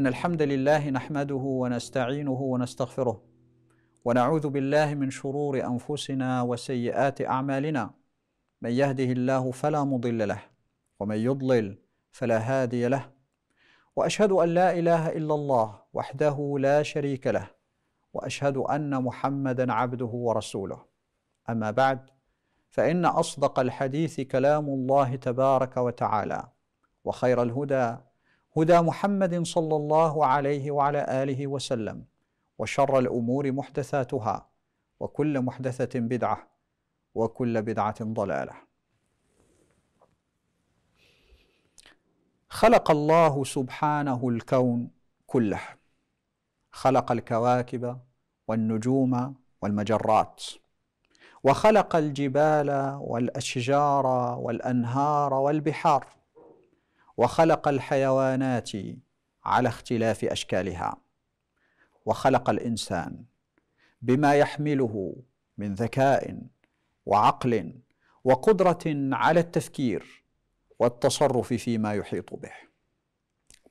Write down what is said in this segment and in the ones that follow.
إن الحمد لله نحمده ونستعينه ونستغفره ونعوذ بالله من شرور أنفسنا وسيئات أعمالنا من يهده الله فلا مضل له ومن يضلل فلا هادي له وأشهد أن لا إله إلا الله وحده لا شريك له وأشهد أن محمدا عبده ورسوله أما بعد فإن أصدق الحديث كلام الله تبارك وتعالى وخير الهدى هدى محمد صلى الله عليه وعلى اله وسلم وشر الامور محدثاتها وكل محدثه بدعه وكل بدعه ضلاله خلق الله سبحانه الكون كله خلق الكواكب والنجوم والمجرات وخلق الجبال والاشجار والانهار والبحار وخلق الحيوانات على اختلاف اشكالها وخلق الانسان بما يحمله من ذكاء وعقل وقدره على التفكير والتصرف فيما يحيط به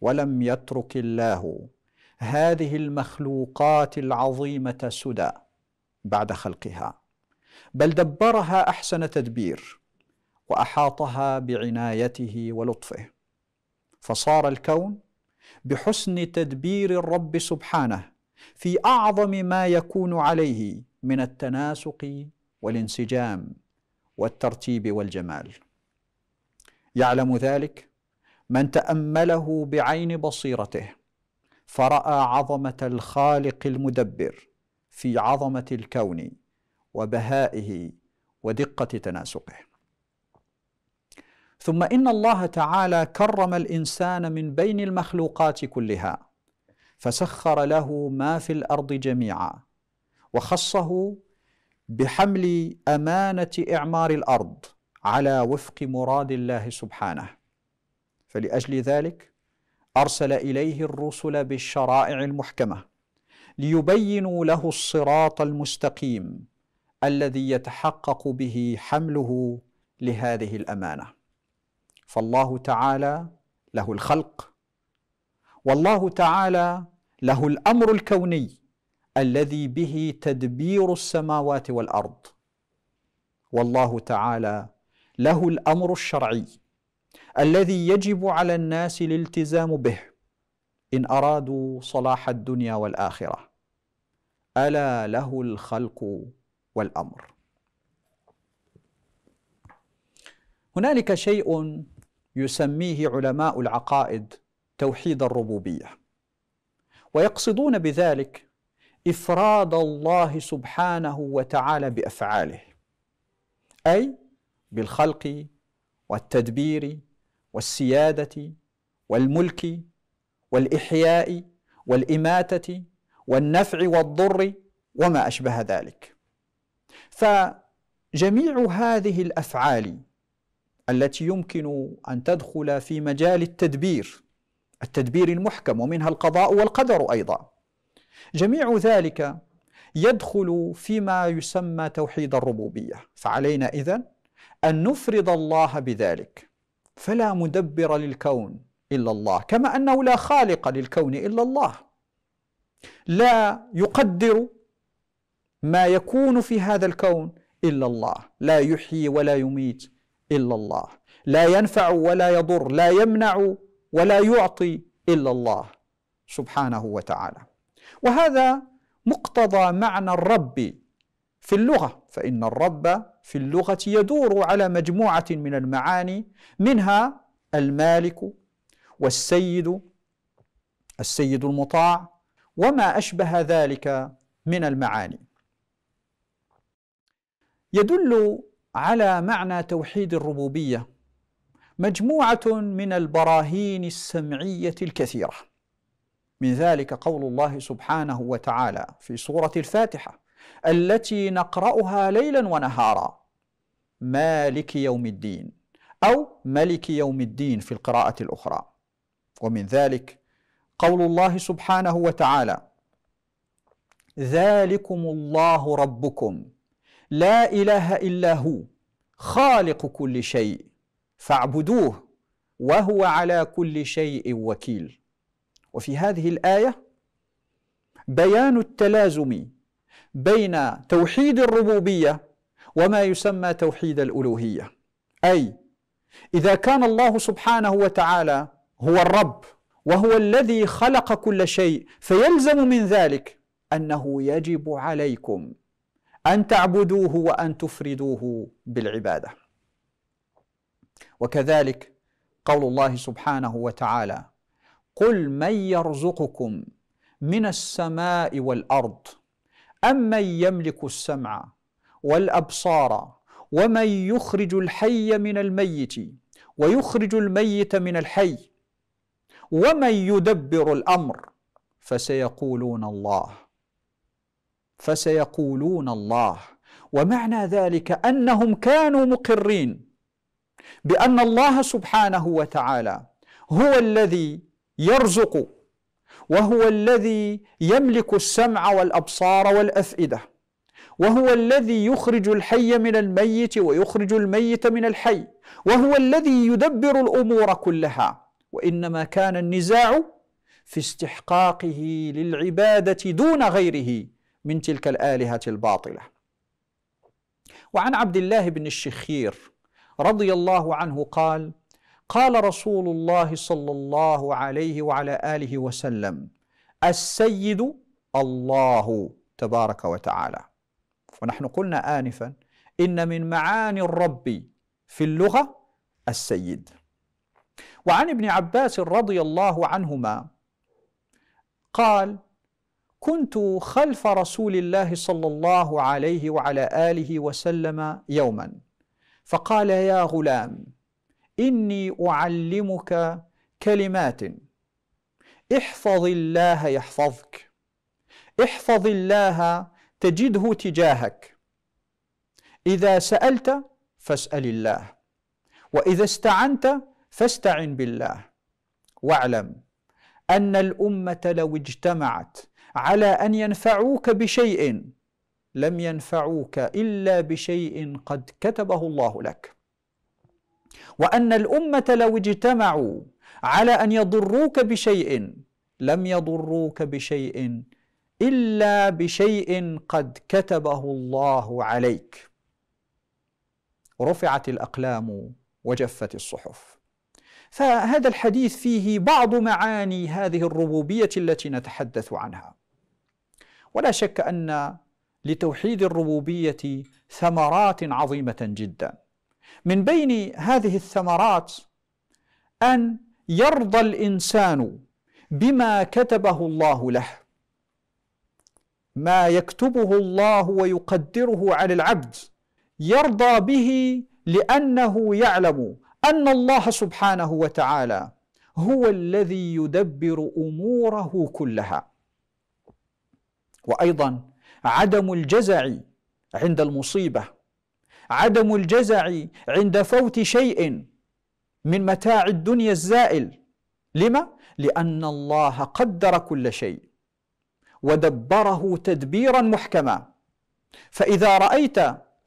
ولم يترك الله هذه المخلوقات العظيمه سدى بعد خلقها بل دبرها احسن تدبير واحاطها بعنايته ولطفه فصار الكون بحسن تدبير الرب سبحانه في اعظم ما يكون عليه من التناسق والانسجام والترتيب والجمال يعلم ذلك من تامله بعين بصيرته فراى عظمه الخالق المدبر في عظمه الكون وبهائه ودقه تناسقه ثم ان الله تعالى كرم الانسان من بين المخلوقات كلها فسخر له ما في الارض جميعا وخصه بحمل امانه اعمار الارض على وفق مراد الله سبحانه فلاجل ذلك ارسل اليه الرسل بالشرائع المحكمه ليبينوا له الصراط المستقيم الذي يتحقق به حمله لهذه الامانه فالله تعالى له الخلق والله تعالى له الامر الكوني الذي به تدبير السماوات والارض والله تعالى له الامر الشرعي الذي يجب على الناس الالتزام به ان ارادوا صلاح الدنيا والاخره الا له الخلق والامر هنالك شيء يسميه علماء العقائد توحيد الربوبيه ويقصدون بذلك افراد الله سبحانه وتعالى بافعاله اي بالخلق والتدبير والسياده والملك والاحياء والاماته والنفع والضر وما اشبه ذلك فجميع هذه الافعال التي يمكن ان تدخل في مجال التدبير التدبير المحكم ومنها القضاء والقدر ايضا جميع ذلك يدخل فيما يسمى توحيد الربوبيه فعلينا اذن ان نفرض الله بذلك فلا مدبر للكون الا الله كما انه لا خالق للكون الا الله لا يقدر ما يكون في هذا الكون الا الله لا يحيي ولا يميت الا الله لا ينفع ولا يضر لا يمنع ولا يعطي الا الله سبحانه وتعالى وهذا مقتضى معنى الرب في اللغه فان الرب في اللغه يدور على مجموعه من المعاني منها المالك والسيد السيد المطاع وما اشبه ذلك من المعاني يدل على معنى توحيد الربوبيه مجموعه من البراهين السمعيه الكثيره من ذلك قول الله سبحانه وتعالى في سوره الفاتحه التي نقراها ليلا ونهارا مالك يوم الدين او ملك يوم الدين في القراءه الاخرى ومن ذلك قول الله سبحانه وتعالى ذلكم الله ربكم لا اله الا هو خالق كل شيء فاعبدوه وهو على كل شيء وكيل وفي هذه الايه بيان التلازم بين توحيد الربوبيه وما يسمى توحيد الالوهيه اي اذا كان الله سبحانه وتعالى هو الرب وهو الذي خلق كل شيء فيلزم من ذلك انه يجب عليكم أن تعبدوه وأن تفردوه بالعبادة وكذلك قول الله سبحانه وتعالى قل من يرزقكم من السماء والأرض أمن يملك السمع والأبصار ومن يخرج الحي من الميت ويخرج الميت من الحي ومن يدبر الأمر فسيقولون الله فسيقولون الله ومعنى ذلك انهم كانوا مقرين بان الله سبحانه وتعالى هو الذي يرزق وهو الذي يملك السمع والابصار والافئده وهو الذي يخرج الحي من الميت ويخرج الميت من الحي وهو الذي يدبر الامور كلها وانما كان النزاع في استحقاقه للعباده دون غيره من تلك الآلهة الباطلة وعن عبد الله بن الشخير رضي الله عنه قال قال رسول الله صلى الله عليه وعلى آله وسلم السيد الله تبارك وتعالى ونحن قلنا آنفا إن من معاني الرب في اللغة السيد وعن ابن عباس رضي الله عنهما قال كنت خلف رسول الله صلى الله عليه وعلى اله وسلم يوما فقال يا غلام اني اعلمك كلمات احفظ الله يحفظك احفظ الله تجده تجاهك اذا سالت فاسال الله واذا استعنت فاستعن بالله واعلم ان الامه لو اجتمعت على ان ينفعوك بشيء لم ينفعوك الا بشيء قد كتبه الله لك وان الامه لو اجتمعوا على ان يضروك بشيء لم يضروك بشيء الا بشيء قد كتبه الله عليك رفعت الاقلام وجفت الصحف فهذا الحديث فيه بعض معاني هذه الربوبيه التي نتحدث عنها ولا شك ان لتوحيد الربوبيه ثمرات عظيمه جدا من بين هذه الثمرات ان يرضى الانسان بما كتبه الله له ما يكتبه الله ويقدره على العبد يرضى به لانه يعلم ان الله سبحانه وتعالى هو الذي يدبر اموره كلها وايضا عدم الجزع عند المصيبه عدم الجزع عند فوت شيء من متاع الدنيا الزائل لما لان الله قدر كل شيء ودبره تدبيرا محكما فاذا رايت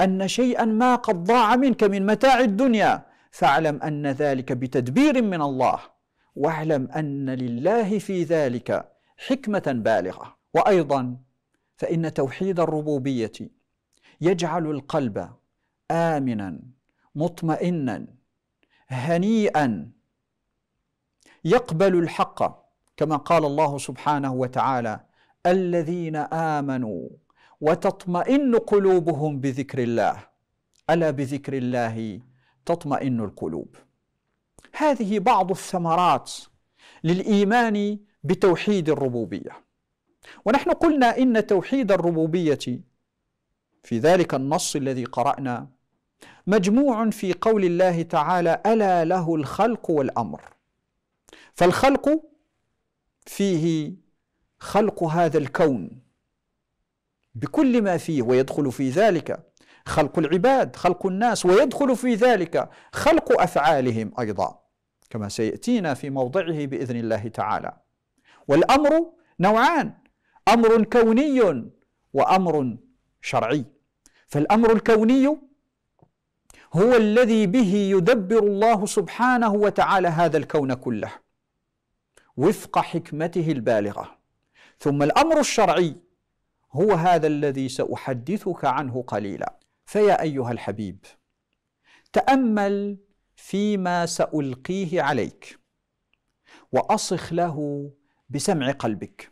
ان شيئا ما قد ضاع منك من متاع الدنيا فاعلم ان ذلك بتدبير من الله واعلم ان لله في ذلك حكمه بالغه وايضا فان توحيد الربوبيه يجعل القلب امنا مطمئنا هنيئا يقبل الحق كما قال الله سبحانه وتعالى الذين امنوا وتطمئن قلوبهم بذكر الله الا بذكر الله تطمئن القلوب هذه بعض الثمرات للايمان بتوحيد الربوبيه ونحن قلنا إن توحيد الربوبية في ذلك النص الذي قرأنا مجموع في قول الله تعالى ألا له الخلق والأمر فالخلق فيه خلق هذا الكون بكل ما فيه ويدخل في ذلك خلق العباد خلق الناس ويدخل في ذلك خلق أفعالهم أيضا كما سيأتينا في موضعه بإذن الله تعالى والأمر نوعان امر كوني وامر شرعي فالامر الكوني هو الذي به يدبر الله سبحانه وتعالى هذا الكون كله وفق حكمته البالغه ثم الامر الشرعي هو هذا الذي ساحدثك عنه قليلا فيا ايها الحبيب تامل فيما سالقيه عليك واصخ له بسمع قلبك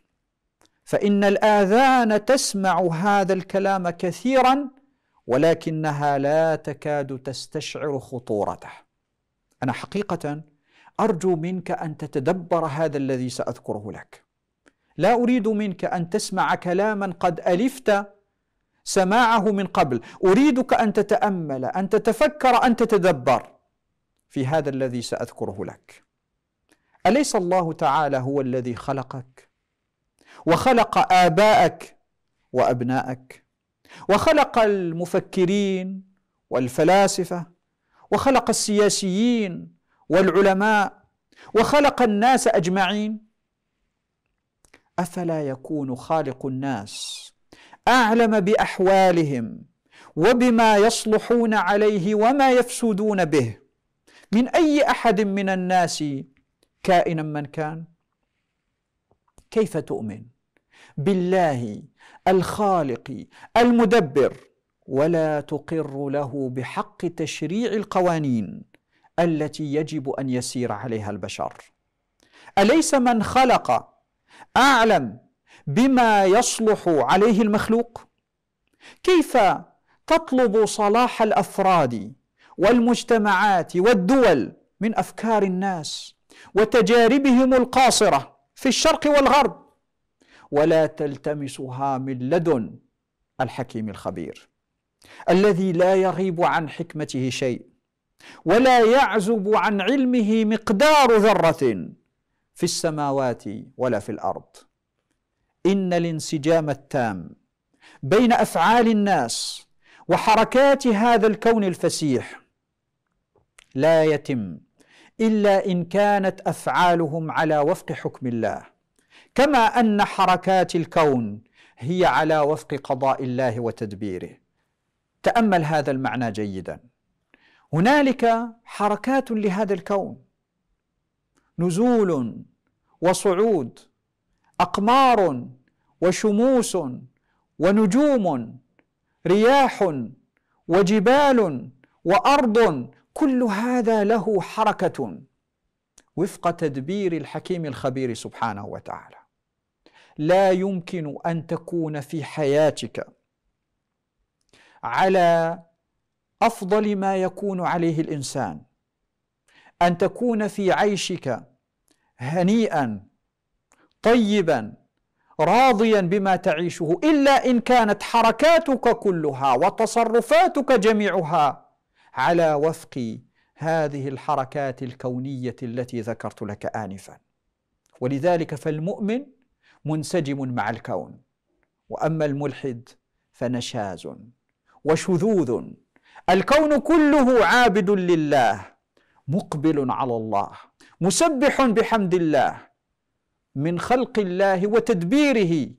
فإن الآذان تسمع هذا الكلام كثيرا ولكنها لا تكاد تستشعر خطورته أنا حقيقة أرجو منك أن تتدبر هذا الذي سأذكره لك لا أريد منك أن تسمع كلاما قد ألفت سماعه من قبل أريدك أن تتأمل أن تتفكر أن تتدبر في هذا الذي سأذكره لك أليس الله تعالى هو الذي خلقك؟ وخلق آباءك وأبناءك وخلق المفكرين والفلاسفة وخلق السياسيين والعلماء وخلق الناس أجمعين أفلا يكون خالق الناس أعلم بأحوالهم وبما يصلحون عليه وما يفسدون به من أي أحد من الناس كائنا من كان كيف تؤمن بالله الخالق المدبر ولا تقر له بحق تشريع القوانين التي يجب ان يسير عليها البشر اليس من خلق اعلم بما يصلح عليه المخلوق كيف تطلب صلاح الافراد والمجتمعات والدول من افكار الناس وتجاربهم القاصره في الشرق والغرب ولا تلتمسها من لدن الحكيم الخبير الذي لا يغيب عن حكمته شيء ولا يعزب عن علمه مقدار ذره في السماوات ولا في الارض ان الانسجام التام بين افعال الناس وحركات هذا الكون الفسيح لا يتم الا ان كانت افعالهم على وفق حكم الله كما ان حركات الكون هي على وفق قضاء الله وتدبيره تامل هذا المعنى جيدا هنالك حركات لهذا الكون نزول وصعود اقمار وشموس ونجوم رياح وجبال وارض كل هذا له حركه وفق تدبير الحكيم الخبير سبحانه وتعالى لا يمكن ان تكون في حياتك على افضل ما يكون عليه الانسان ان تكون في عيشك هنيئا طيبا راضيا بما تعيشه الا ان كانت حركاتك كلها وتصرفاتك جميعها على وفق هذه الحركات الكونيه التي ذكرت لك انفا ولذلك فالمؤمن منسجم مع الكون واما الملحد فنشاز وشذوذ الكون كله عابد لله مقبل على الله مسبح بحمد الله من خلق الله وتدبيره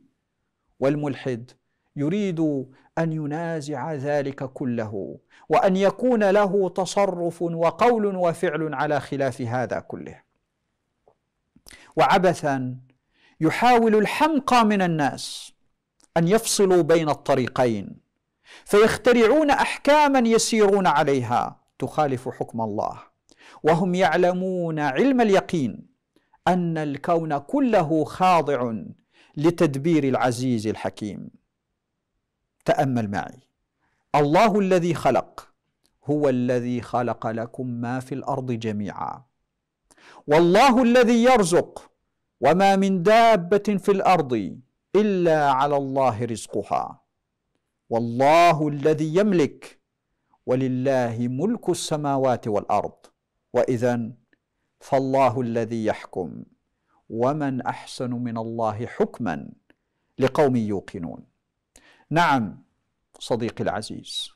والملحد يريد ان ينازع ذلك كله وان يكون له تصرف وقول وفعل على خلاف هذا كله وعبثا يحاول الحمقى من الناس ان يفصلوا بين الطريقين فيخترعون احكاما يسيرون عليها تخالف حكم الله وهم يعلمون علم اليقين ان الكون كله خاضع لتدبير العزيز الحكيم تامل معي الله الذي خلق هو الذي خلق لكم ما في الارض جميعا والله الذي يرزق وما من دابه في الارض الا على الله رزقها والله الذي يملك ولله ملك السماوات والارض واذا فالله الذي يحكم ومن احسن من الله حكما لقوم يوقنون نعم صديقي العزيز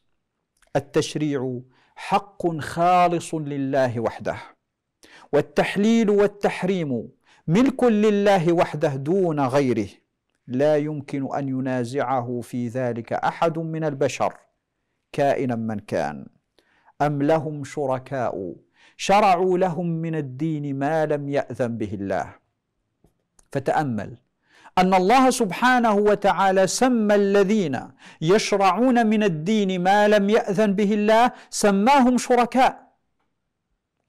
التشريع حق خالص لله وحده والتحليل والتحريم ملك لله وحده دون غيره لا يمكن ان ينازعه في ذلك احد من البشر كائنا من كان ام لهم شركاء شرعوا لهم من الدين ما لم ياذن به الله فتامل أن الله سبحانه وتعالى سمى الذين يشرعون من الدين ما لم يأذن به الله سماهم شركاء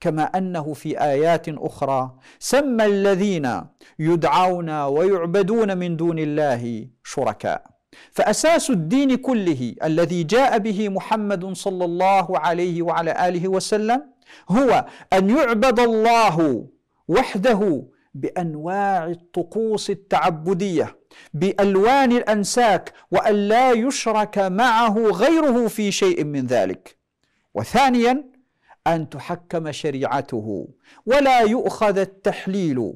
كما أنه في آيات أخرى سمى الذين يدعون ويعبدون من دون الله شركاء فاساس الدين كله الذي جاء به محمد صلى الله عليه وعلى اله وسلم هو ان يعبد الله وحده بانواع الطقوس التعبديه بالوان الانساك وان لا يشرك معه غيره في شيء من ذلك وثانيا ان تحكم شريعته ولا يؤخذ التحليل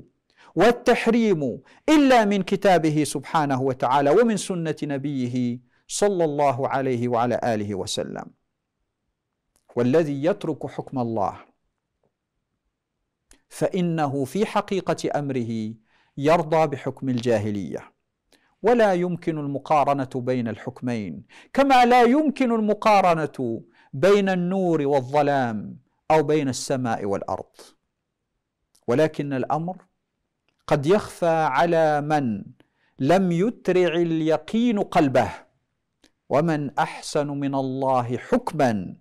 والتحريم الا من كتابه سبحانه وتعالى ومن سنه نبيه صلى الله عليه وعلى اله وسلم والذي يترك حكم الله فانه في حقيقه امره يرضى بحكم الجاهليه ولا يمكن المقارنه بين الحكمين كما لا يمكن المقارنه بين النور والظلام او بين السماء والارض ولكن الامر قد يخفى على من لم يترع اليقين قلبه ومن احسن من الله حكما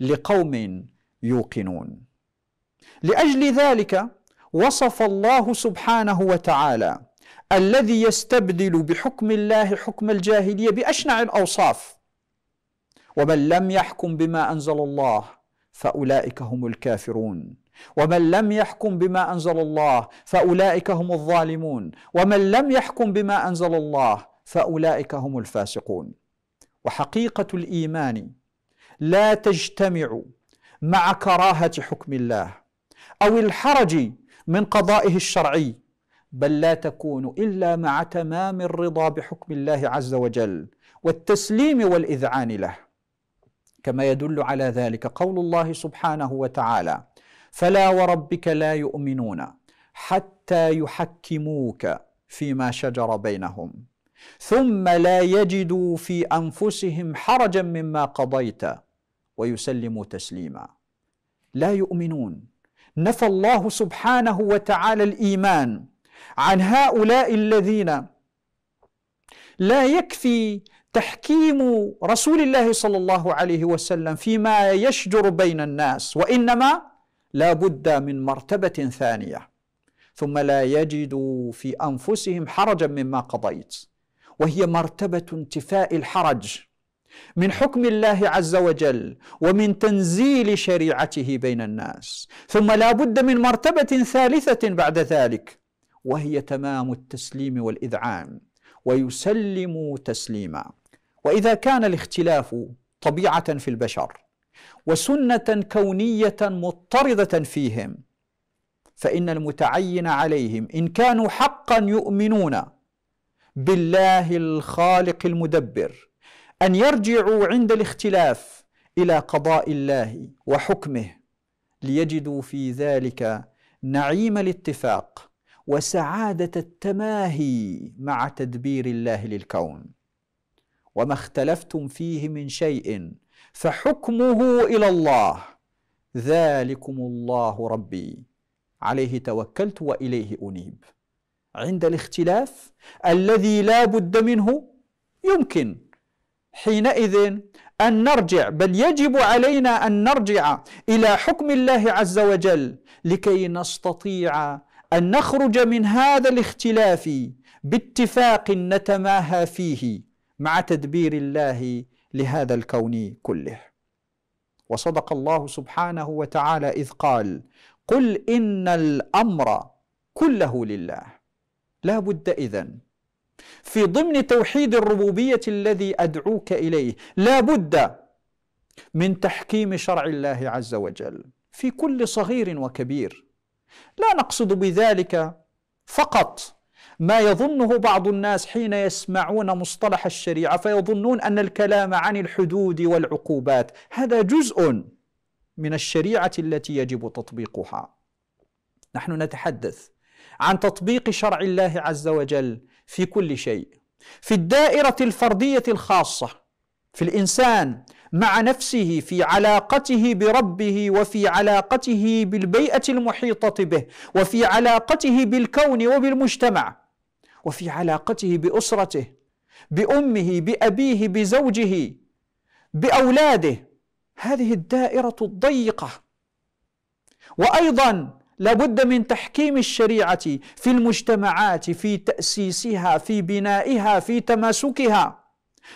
لقوم يوقنون لاجل ذلك وصف الله سبحانه وتعالى الذي يستبدل بحكم الله حكم الجاهليه باشنع الاوصاف ومن لم يحكم بما انزل الله فاولئك هم الكافرون ومن لم يحكم بما انزل الله فاولئك هم الظالمون ومن لم يحكم بما انزل الله فاولئك هم الفاسقون وحقيقه الايمان لا تجتمع مع كراهه حكم الله أو الحرج من قضائه الشرعي بل لا تكون إلا مع تمام الرضا بحكم الله عز وجل والتسليم والإذعان له كما يدل على ذلك قول الله سبحانه وتعالى فلا وربك لا يؤمنون حتى يحكموك فيما شجر بينهم ثم لا يجدوا في انفسهم حرجا مما قضيت ويسلموا تسليما لا يؤمنون نفى الله سبحانه وتعالى الايمان عن هؤلاء الذين لا يكفي تحكيم رسول الله صلى الله عليه وسلم فيما يشجر بين الناس وانما لا بد من مرتبه ثانيه ثم لا يجدوا في انفسهم حرجا مما قضيت وهي مرتبه انتفاء الحرج من حكم الله عز وجل ومن تنزيل شريعته بين الناس ثم لا بد من مرتبه ثالثه بعد ذلك وهي تمام التسليم والاذعان ويسلموا تسليما واذا كان الاختلاف طبيعه في البشر وسنه كونيه مضطرده فيهم فان المتعين عليهم ان كانوا حقا يؤمنون بالله الخالق المدبر أن يرجعوا عند الاختلاف إلى قضاء الله وحكمه ليجدوا في ذلك نعيم الاتفاق وسعادة التماهي مع تدبير الله للكون وما اختلفتم فيه من شيء فحكمه إلى الله ذلكم الله ربي عليه توكلت وإليه أنيب عند الاختلاف الذي لا بد منه يمكن حينئذ أن نرجع بل يجب علينا أن نرجع إلى حكم الله عز وجل لكي نستطيع أن نخرج من هذا الاختلاف باتفاق نتماهى فيه مع تدبير الله لهذا الكون كله وصدق الله سبحانه وتعالى إذ قال قل إن الأمر كله لله لا بد إذن في ضمن توحيد الربوبية الذي أدعوك إليه لا بد من تحكيم شرع الله عز وجل في كل صغير وكبير لا نقصد بذلك فقط ما يظنه بعض الناس حين يسمعون مصطلح الشريعه فيظنون ان الكلام عن الحدود والعقوبات هذا جزء من الشريعه التي يجب تطبيقها نحن نتحدث عن تطبيق شرع الله عز وجل في كل شيء في الدائره الفرديه الخاصه في الانسان مع نفسه في علاقته بربه وفي علاقته بالبيئه المحيطه به وفي علاقته بالكون وبالمجتمع وفي علاقته باسرته بامه بابيه بزوجه باولاده هذه الدائره الضيقه وايضا لابد من تحكيم الشريعه في المجتمعات في تاسيسها في بنائها في تماسكها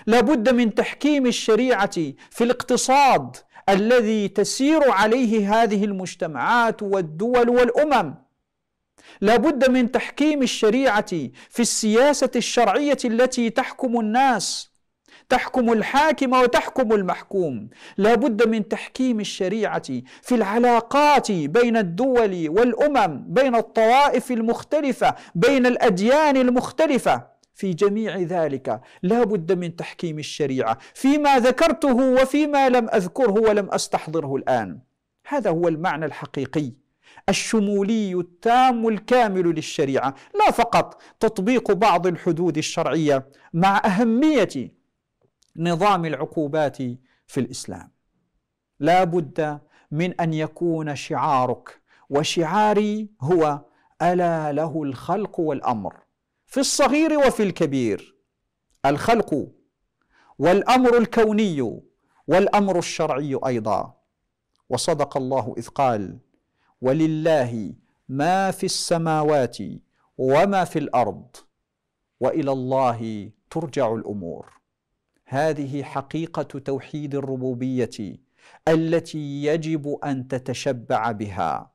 لابد من تحكيم الشريعه في الاقتصاد الذي تسير عليه هذه المجتمعات والدول والامم لابد من تحكيم الشريعه في السياسه الشرعيه التي تحكم الناس تحكم الحاكم وتحكم المحكوم لا بد من تحكيم الشريعه في العلاقات بين الدول والامم بين الطوائف المختلفه بين الاديان المختلفه في جميع ذلك لا بد من تحكيم الشريعه فيما ذكرته وفيما لم اذكره ولم استحضره الان هذا هو المعنى الحقيقي الشمولي التام الكامل للشريعه لا فقط تطبيق بعض الحدود الشرعيه مع اهميه نظام العقوبات في الاسلام لا بد من ان يكون شعارك وشعاري هو الا له الخلق والامر في الصغير وفي الكبير الخلق والامر الكوني والامر الشرعي ايضا وصدق الله اذ قال ولله ما في السماوات وما في الارض والى الله ترجع الامور هذه حقيقه توحيد الربوبيه التي يجب ان تتشبع بها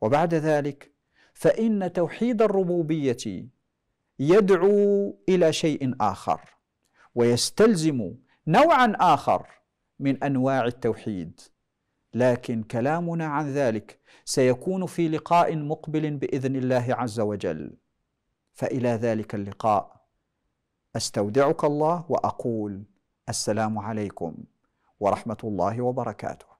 وبعد ذلك فان توحيد الربوبيه يدعو الى شيء اخر ويستلزم نوعا اخر من انواع التوحيد لكن كلامنا عن ذلك سيكون في لقاء مقبل باذن الله عز وجل فالى ذلك اللقاء استودعك الله واقول السلام عليكم ورحمه الله وبركاته.